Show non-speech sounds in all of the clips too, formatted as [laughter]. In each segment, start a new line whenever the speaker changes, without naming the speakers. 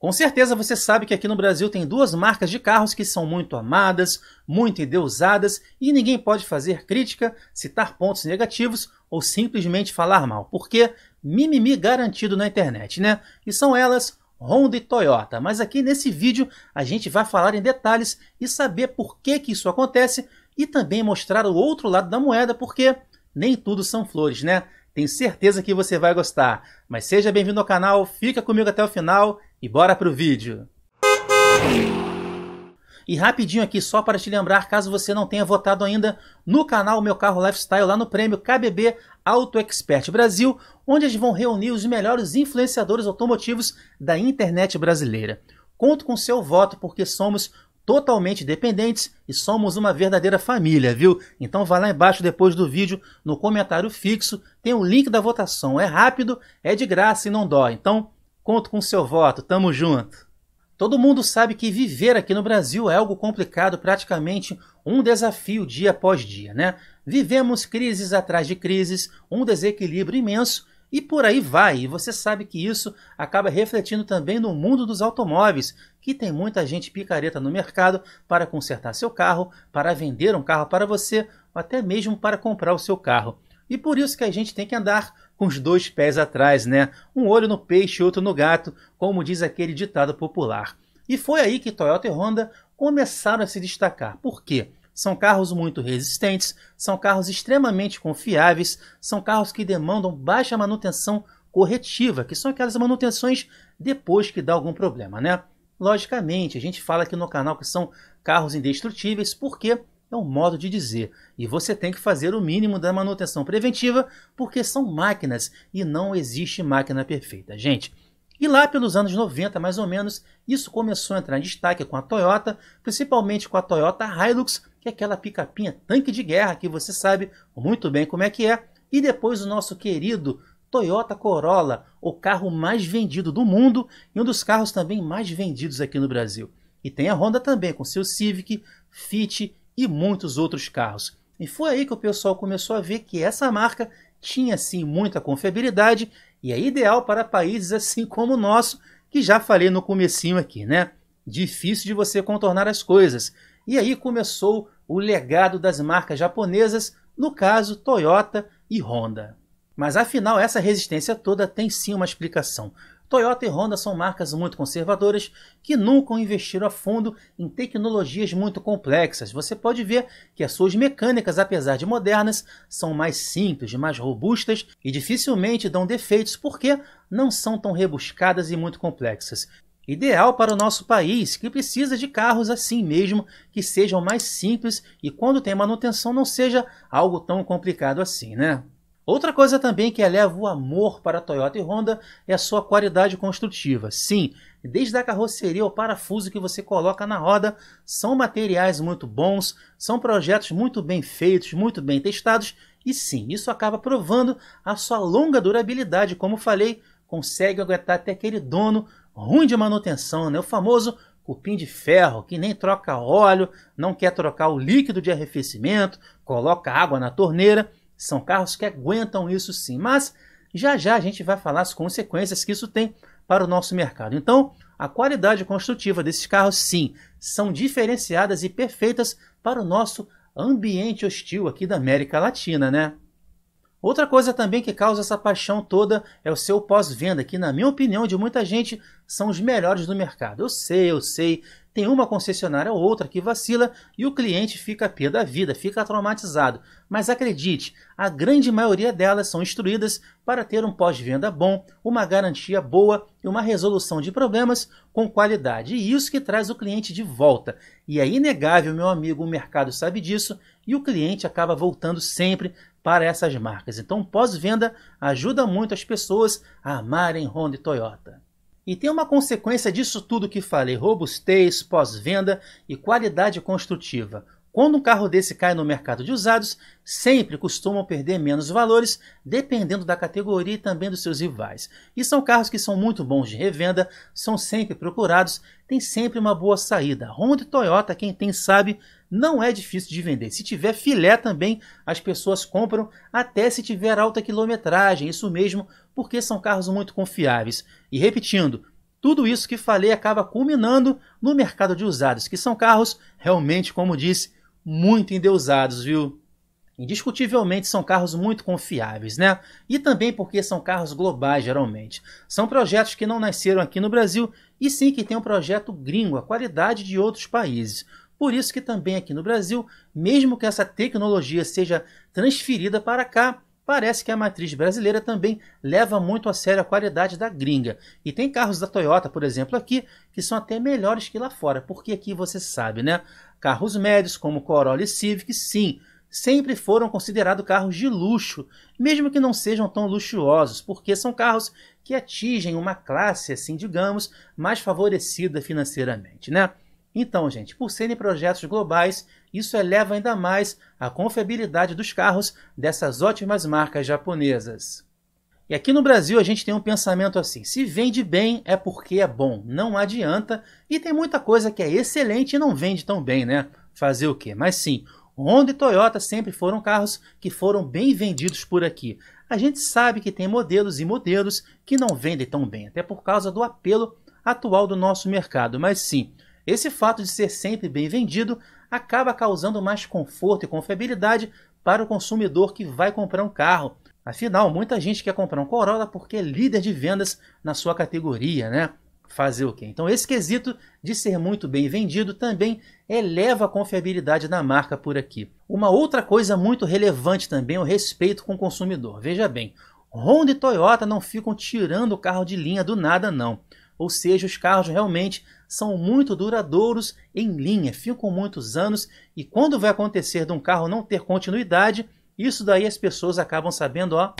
Com certeza você sabe que aqui no Brasil tem duas marcas de carros que são muito amadas, muito endeusadas e ninguém pode fazer crítica, citar pontos negativos ou simplesmente falar mal, porque mimimi garantido na internet, né? E são elas Honda e Toyota. Mas aqui nesse vídeo a gente vai falar em detalhes e saber por que, que isso acontece e também mostrar o outro lado da moeda, porque nem tudo são flores, né? Tenho certeza que você vai gostar. Mas seja bem-vindo ao canal, fica comigo até o final e bora pro vídeo! E rapidinho aqui, só para te lembrar, caso você não tenha votado ainda, no canal Meu Carro Lifestyle, lá no prêmio KBB Auto Expert Brasil, onde eles vão reunir os melhores influenciadores automotivos da internet brasileira. Conto com seu voto porque somos totalmente dependentes e somos uma verdadeira família, viu? Então vai lá embaixo depois do vídeo, no comentário fixo, tem o link da votação. É rápido, é de graça e não dói. Então Conto com seu voto, tamo junto. Todo mundo sabe que viver aqui no Brasil é algo complicado, praticamente um desafio dia após dia, né? Vivemos crises atrás de crises, um desequilíbrio imenso e por aí vai. E você sabe que isso acaba refletindo também no mundo dos automóveis, que tem muita gente picareta no mercado para consertar seu carro, para vender um carro para você, ou até mesmo para comprar o seu carro. E por isso que a gente tem que andar com os dois pés atrás, né? Um olho no peixe e outro no gato, como diz aquele ditado popular. E foi aí que Toyota e Honda começaram a se destacar. Por quê? São carros muito resistentes, são carros extremamente confiáveis, são carros que demandam baixa manutenção corretiva, que são aquelas manutenções depois que dá algum problema, né? Logicamente, a gente fala aqui no canal que são carros indestrutíveis, porque é um modo de dizer. E você tem que fazer o mínimo da manutenção preventiva, porque são máquinas e não existe máquina perfeita, gente. E lá pelos anos 90, mais ou menos, isso começou a entrar em destaque com a Toyota, principalmente com a Toyota Hilux, que é aquela picapinha tanque de guerra que você sabe muito bem como é que é, e depois o nosso querido Toyota Corolla, o carro mais vendido do mundo e um dos carros também mais vendidos aqui no Brasil. E tem a Honda também, com seu Civic, Fit e muitos outros carros. E foi aí que o pessoal começou a ver que essa marca tinha sim muita confiabilidade e é ideal para países assim como o nosso, que já falei no comecinho aqui, né? Difícil de você contornar as coisas. E aí começou o legado das marcas japonesas, no caso Toyota e Honda. Mas afinal, essa resistência toda tem sim uma explicação. Toyota e Honda são marcas muito conservadoras que nunca investiram a fundo em tecnologias muito complexas. Você pode ver que as suas mecânicas, apesar de modernas, são mais simples, mais robustas e dificilmente dão defeitos porque não são tão rebuscadas e muito complexas. Ideal para o nosso país, que precisa de carros assim mesmo, que sejam mais simples e quando tem manutenção não seja algo tão complicado assim, né? Outra coisa também que eleva o amor para Toyota e Honda é a sua qualidade construtiva. Sim, desde a carroceria ao parafuso que você coloca na roda, são materiais muito bons, são projetos muito bem feitos, muito bem testados, e sim, isso acaba provando a sua longa durabilidade, como falei, consegue aguentar até aquele dono ruim de manutenção, né? o famoso cupim de ferro, que nem troca óleo, não quer trocar o líquido de arrefecimento, coloca água na torneira são carros que aguentam isso sim, mas já já a gente vai falar as consequências que isso tem para o nosso mercado. Então, a qualidade construtiva desses carros sim, são diferenciadas e perfeitas para o nosso ambiente hostil aqui da América Latina, né? Outra coisa também que causa essa paixão toda é o seu pós-venda, que na minha opinião de muita gente são os melhores do mercado. Eu sei, eu sei, tem uma concessionária ou outra que vacila e o cliente fica a pé da vida, fica traumatizado. Mas acredite, a grande maioria delas são instruídas para ter um pós-venda bom, uma garantia boa e uma resolução de problemas com qualidade. E isso que traz o cliente de volta. E é inegável, meu amigo, o mercado sabe disso e o cliente acaba voltando sempre para essas marcas. Então, pós-venda ajuda muito as pessoas a amarem Honda e Toyota. E tem uma consequência disso tudo que falei: robustez, pós-venda e qualidade construtiva. Quando um carro desse cai no mercado de usados, sempre costumam perder menos valores, dependendo da categoria e também dos seus rivais. E são carros que são muito bons de revenda, são sempre procurados, tem sempre uma boa saída. Honda e Toyota, quem tem sabe, não é difícil de vender. Se tiver filé também, as pessoas compram, até se tiver alta quilometragem, isso mesmo, porque são carros muito confiáveis. E repetindo, tudo isso que falei acaba culminando no mercado de usados, que são carros realmente, como disse, muito endeusados, viu? Indiscutivelmente são carros muito confiáveis, né? E também porque são carros globais, geralmente. São projetos que não nasceram aqui no Brasil e sim que tem um projeto gringo, a qualidade de outros países. Por isso que também aqui no Brasil, mesmo que essa tecnologia seja transferida para cá, parece que a matriz brasileira também leva muito a sério a qualidade da gringa. E tem carros da Toyota, por exemplo, aqui, que são até melhores que lá fora, porque aqui você sabe, né? Carros médios, como Corolla e Civic, sim, sempre foram considerados carros de luxo, mesmo que não sejam tão luxuosos, porque são carros que atingem uma classe, assim, digamos, mais favorecida financeiramente, né? Então, gente, por serem projetos globais, isso eleva ainda mais a confiabilidade dos carros dessas ótimas marcas japonesas. E aqui no Brasil a gente tem um pensamento assim: se vende bem é porque é bom, não adianta, e tem muita coisa que é excelente e não vende tão bem, né? Fazer o quê? Mas sim, Honda e Toyota sempre foram carros que foram bem vendidos por aqui. A gente sabe que tem modelos e modelos que não vendem tão bem, até por causa do apelo atual do nosso mercado, mas sim, esse fato de ser sempre bem vendido acaba causando mais conforto e confiabilidade para o consumidor que vai comprar um carro. Afinal, muita gente quer comprar um Corolla porque é líder de vendas na sua categoria, né? Fazer o quê? Então, esse quesito de ser muito bem vendido também eleva a confiabilidade da marca por aqui. Uma outra coisa muito relevante também é o respeito com o consumidor. Veja bem, Honda e Toyota não ficam tirando o carro de linha do nada, não ou seja, os carros realmente são muito duradouros em linha, ficam muitos anos e quando vai acontecer de um carro não ter continuidade, isso daí as pessoas acabam sabendo ó,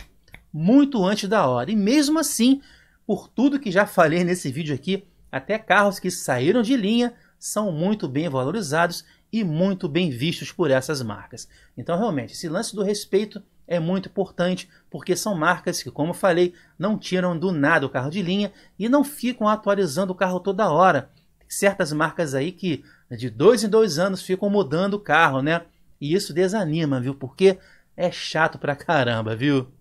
muito antes da hora. E mesmo assim, por tudo que já falei nesse vídeo aqui, até carros que saíram de linha são muito bem valorizados e muito bem vistos por essas marcas. Então, realmente, esse lance do respeito é muito importante, porque são marcas que, como falei, não tiram do nada o carro de linha e não ficam atualizando o carro toda hora. Tem certas marcas aí que de dois em dois anos ficam mudando o carro, né? E isso desanima, viu? Porque é chato pra caramba, viu?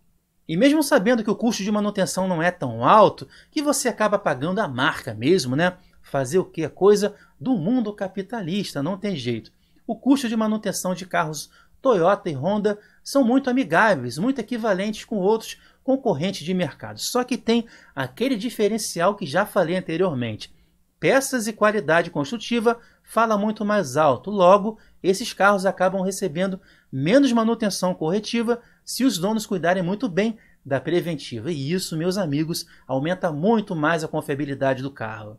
E mesmo sabendo que o custo de manutenção não é tão alto, que você acaba pagando a marca mesmo, né? Fazer o que é coisa do mundo capitalista, não tem jeito. O custo de manutenção de carros Toyota e Honda são muito amigáveis, muito equivalentes com outros concorrentes de mercado. Só que tem aquele diferencial que já falei anteriormente. Peças e qualidade construtiva fala muito mais alto. Logo, esses carros acabam recebendo menos manutenção corretiva se os donos cuidarem muito bem da preventiva. E isso, meus amigos, aumenta muito mais a confiabilidade do carro.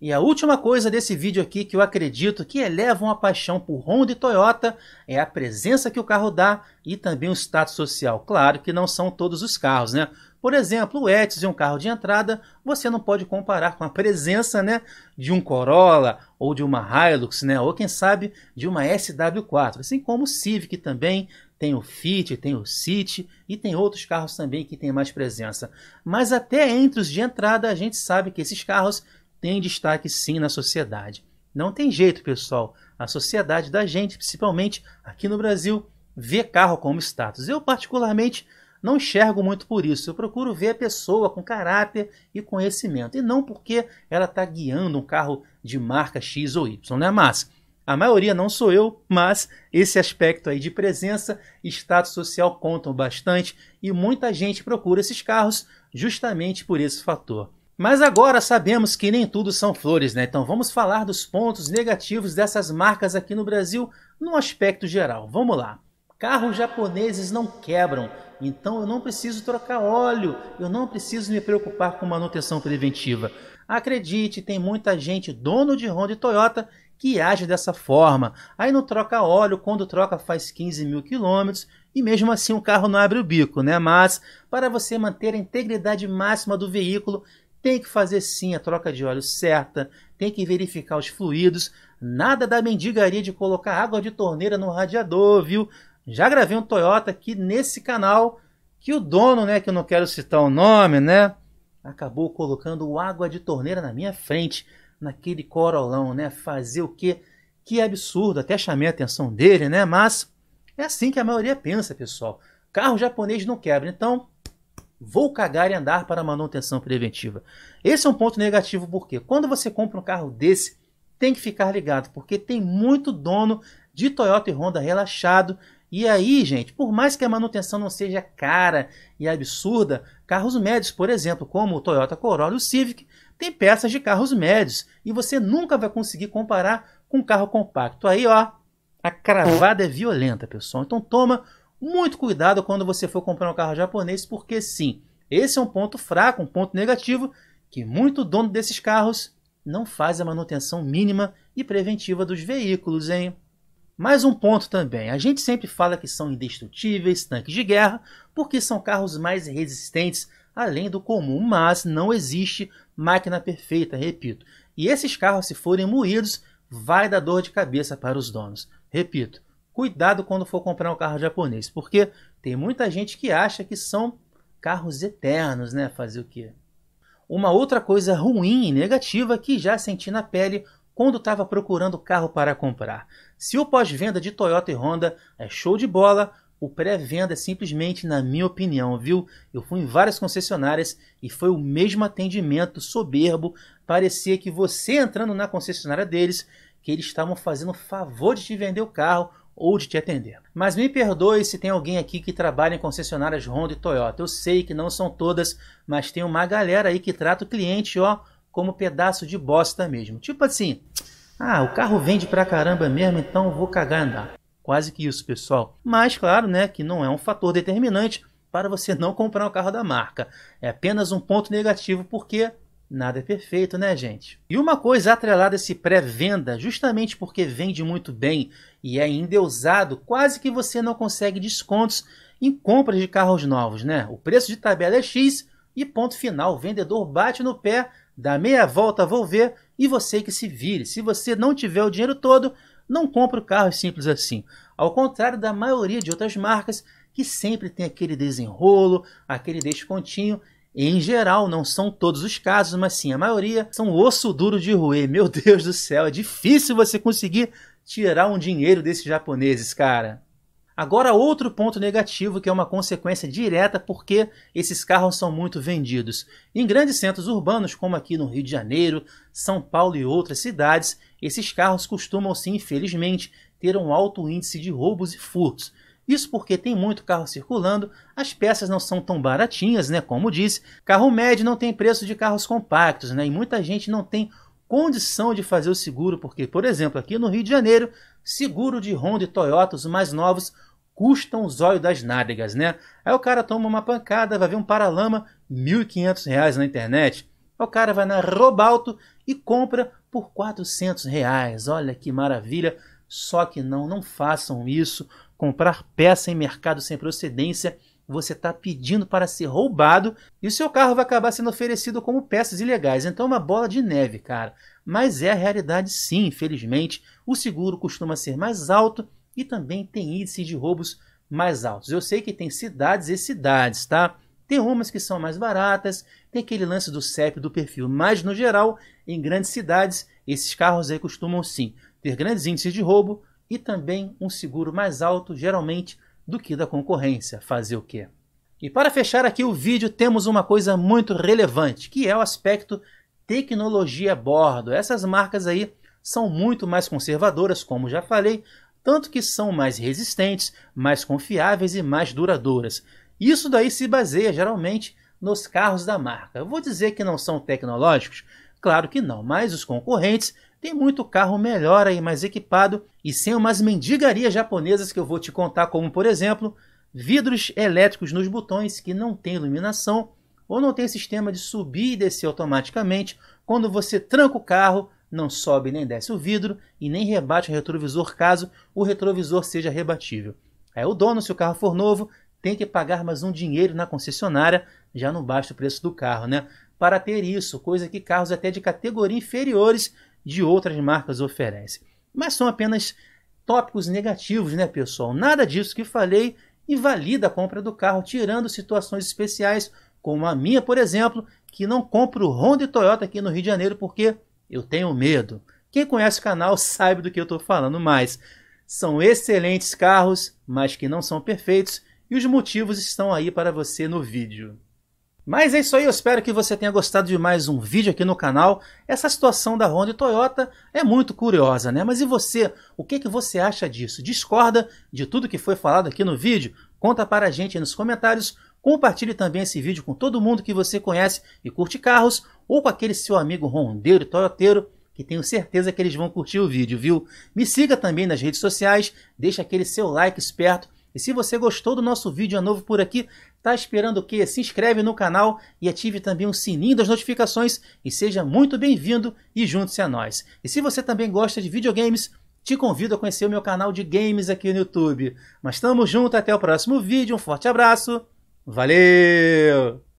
E a última coisa desse vídeo aqui que eu acredito que eleva uma paixão por Honda e Toyota é a presença que o carro dá e também o status social. Claro que não são todos os carros, né? Por exemplo, o Etios é um carro de entrada, você não pode comparar com a presença né, de um Corolla ou de uma Hilux, né, ou quem sabe de uma SW4. Assim como o Civic também, tem o Fit, tem o City e tem outros carros também que têm mais presença. Mas até entre os de entrada a gente sabe que esses carros tem destaque sim na sociedade. Não tem jeito, pessoal. A sociedade da gente, principalmente aqui no Brasil, vê carro como status. Eu, particularmente, não enxergo muito por isso. Eu procuro ver a pessoa com caráter e conhecimento, e não porque ela está guiando um carro de marca X ou Y, né, mas A maioria não sou eu, mas esse aspecto aí de presença e status social contam bastante e muita gente procura esses carros justamente por esse fator. Mas agora sabemos que nem tudo são flores, né? Então vamos falar dos pontos negativos dessas marcas aqui no Brasil num aspecto geral. Vamos lá. Carros japoneses não quebram, então eu não preciso trocar óleo, eu não preciso me preocupar com manutenção preventiva. Acredite, tem muita gente, dono de Honda e Toyota, que age dessa forma. Aí não troca óleo, quando troca faz 15 mil quilômetros e mesmo assim o carro não abre o bico, né? Mas para você manter a integridade máxima do veículo, tem que fazer sim a troca de óleo certa, tem que verificar os fluidos, nada da mendigaria de colocar água de torneira no radiador, viu? Já gravei um Toyota aqui nesse canal que o dono, né, que eu não quero citar o nome, né, acabou colocando água de torneira na minha frente, naquele corolão, né? Fazer o quê? Que absurdo, até chamei a atenção dele, né? Mas é assim que a maioria pensa, pessoal. Carro japonês não quebra. Então, Vou cagar e andar para manutenção preventiva. Esse é um ponto negativo, porque quando você compra um carro desse, tem que ficar ligado, porque tem muito dono de Toyota e Honda relaxado. E aí, gente, por mais que a manutenção não seja cara e absurda, carros médios, por exemplo, como o Toyota Corolla e o Civic, tem peças de carros médios e você nunca vai conseguir comparar com um carro compacto. Aí, ó, a cravada é violenta, pessoal. Então toma muito cuidado quando você for comprar um carro japonês, porque sim, esse é um ponto fraco, um ponto negativo, que muito dono desses carros não faz a manutenção mínima e preventiva dos veículos, hein? Mais um ponto também, a gente sempre fala que são indestrutíveis, tanques de guerra, porque são carros mais resistentes, além do comum, mas não existe máquina perfeita, repito. E esses carros, se forem moídos, vai dar dor de cabeça para os donos. Repito, cuidado quando for comprar um carro japonês, porque tem muita gente que acha que são carros eternos, né? Fazer o quê? Uma outra coisa ruim e negativa que já senti na pele quando estava procurando carro para comprar. Se o pós-venda de Toyota e Honda é show de bola, o pré-venda é simplesmente, na minha opinião, viu? Eu fui em várias concessionárias e foi o mesmo atendimento soberbo. Parecia que você entrando na concessionária deles, que eles estavam fazendo favor de te vender o carro ou de te atender. Mas me perdoe se tem alguém aqui que trabalha em concessionárias Honda e Toyota. Eu sei que não são todas, mas tem uma galera aí que trata o cliente, ó, como pedaço de bosta mesmo. Tipo assim, ah, o carro vende pra caramba mesmo, então vou cagar andar. Quase que isso, pessoal. Mas claro, né, que não é um fator determinante para você não comprar um carro da marca. É apenas um ponto negativo porque Nada é perfeito, né, gente? E uma coisa atrelada a esse pré-venda, justamente porque vende muito bem e é endeusado, quase que você não consegue descontos em compras de carros novos, né? O preço de tabela é X e ponto final. O vendedor bate no pé, dá meia volta, vou ver, e você que se vire. Se você não tiver o dinheiro todo, não compra o carro simples assim. Ao contrário da maioria de outras marcas que sempre tem aquele desenrolo, aquele descontinho em geral, não são todos os casos, mas sim a maioria são osso duro de roer. [laughs] Meu Deus do céu, é difícil você conseguir tirar um dinheiro desses japoneses, cara. Agora, outro ponto negativo que é uma consequência direta porque esses carros são muito vendidos. Em grandes centros urbanos, como aqui no Rio de Janeiro, São Paulo e outras cidades, esses carros costumam, sim, infelizmente, ter um alto índice de roubos e furtos. Isso porque tem muito carro circulando, as peças não são tão baratinhas, né? Como disse, carro médio não tem preço de carros compactos, né? E muita gente não tem condição de fazer o seguro, porque, por exemplo, aqui no Rio de Janeiro, seguro de Honda e Toyota, os mais novos, custam os olhos das nádegas, né? Aí o cara toma uma pancada, vai ver um paralama, R$ 1.500 na internet. Aí o cara vai na Robalto e compra por R$ 400. Reais. Olha que maravilha! Só que não, não façam isso comprar peça em mercado sem procedência, você está pedindo para ser roubado e o seu carro vai acabar sendo oferecido como peças ilegais. Então é uma bola de neve, cara. Mas é a realidade sim, infelizmente. O seguro costuma ser mais alto e também tem índices de roubos mais altos. Eu sei que tem cidades e cidades, tá? Tem umas que são mais baratas, tem aquele lance do CEP do perfil, mas no geral, em grandes cidades, esses carros aí costumam sim ter grandes índices de roubo, e também um seguro mais alto, geralmente, do que da concorrência. Fazer o quê? E para fechar aqui o vídeo, temos uma coisa muito relevante, que é o aspecto tecnologia a bordo. Essas marcas aí são muito mais conservadoras, como já falei, tanto que são mais resistentes, mais confiáveis e mais duradouras. Isso daí se baseia geralmente nos carros da marca. Eu vou dizer que não são tecnológicos? Claro que não, mas os concorrentes tem muito carro melhor aí, mais equipado e sem umas mendigarias japonesas que eu vou te contar, como por exemplo, vidros elétricos nos botões que não tem iluminação ou não tem sistema de subir e descer automaticamente. Quando você tranca o carro, não sobe nem desce o vidro e nem rebate o retrovisor caso o retrovisor seja rebatível. Aí o dono, se o carro for novo, tem que pagar mais um dinheiro na concessionária, já não basta o preço do carro, né? Para ter isso, coisa que carros até de categoria inferiores de outras marcas oferece. Mas são apenas tópicos negativos, né, pessoal? Nada disso que falei invalida a compra do carro, tirando situações especiais, como a minha, por exemplo, que não compro Honda e Toyota aqui no Rio de Janeiro porque eu tenho medo. Quem conhece o canal [laughs] sabe do que eu estou falando, mas são excelentes carros, mas que não são perfeitos, e os motivos estão aí para você no vídeo. Mas é isso aí, eu espero que você tenha gostado de mais um vídeo aqui no canal. Essa situação da Honda e Toyota é muito curiosa, né? Mas e você? O que, que você acha disso? Discorda de tudo que foi falado aqui no vídeo? Conta para a gente aí nos comentários. Compartilhe também esse vídeo com todo mundo que você conhece e curte carros, ou com aquele seu amigo rondeiro e toyoteiro, que tenho certeza que eles vão curtir o vídeo, viu? Me siga também nas redes sociais, deixa aquele seu like esperto, e se você gostou do nosso vídeo é novo por aqui, Tá esperando o quê? Se inscreve no canal e ative também o sininho das notificações e seja muito bem-vindo e junte-se a nós. E se você também gosta de videogames, te convido a conhecer o meu canal de games aqui no YouTube. Mas tamo junto, até o próximo vídeo, um forte abraço, valeu!